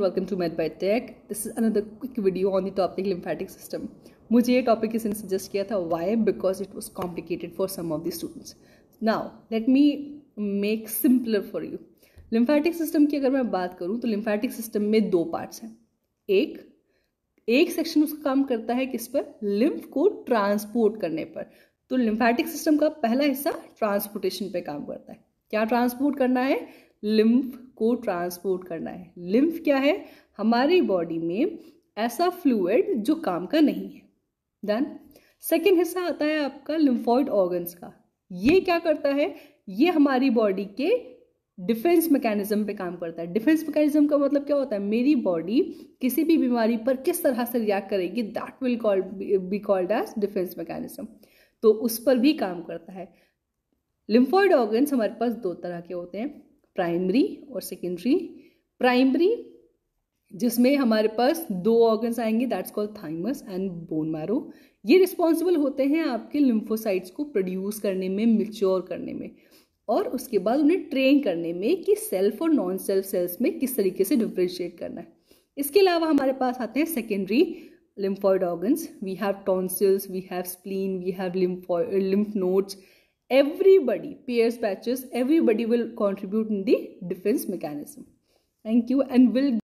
welcome to med by tech this is another quick video on the topic lymphatic system मुझे ये topic इसने suggest किया था why because it was complicated for some of the students now let me make simpler for you lymphatic system की अगर मैं बात करूँ तो लिम्फेटिक सिस्टम में दो पार्ट्स हैं एक एक सेक्शन उसका काम करता है किस पर लिम्फ को ट्रांसपोर्ट करने पर तो लिम्फेटिक सिस्टम का पहला हिस्सा ट्रांसपोर्टेशन पे काम करता है क्या ट्रांसपोर्ट करना है लिम्फ को ट्रांसपोर्ट करना है लिम्फ क्या है हमारी बॉडी में ऐसा फ्लूड जो काम का नहीं है डन सेकेंड हिस्सा आता है आपका लिम्फॉइड ऑर्गन्स का ये क्या करता है ये हमारी बॉडी के डिफेंस मैकेनिज्म पे काम करता है डिफेंस मैकेनिज्म का मतलब क्या होता है मेरी बॉडी किसी भी बीमारी पर किस तरह से रिएक्ट करेगी that will call be called as defence mechanism तो उस पर भी काम करता है लिम्फॉइड ऑर्गन्स हमारे पास दो तरह के होते हैं प्राइमरी और सेकेंडरी प्राइमरी जिसमें हमारे पास दो ऑर्गन्स आएंगे that's called thymus and bone marrow ये रिस्पॉन्सिबल होते हैं आपके लिम्फोसाइट्स को प्रोड्यूस करने में मिच्योर करने में और उसके बाद उन्हें ट्रेन करने में कि सेल्फ और नॉन सेल्फ सेल्स में किस तरीके से डिफ्रेंशिएट करना है इसके अलावा हमारे पास आते हैं secondary lymphoid organs we have tonsils we have spleen we have lymph lymph nodes everybody peers batches everybody will contribute in the defense mechanism thank you and will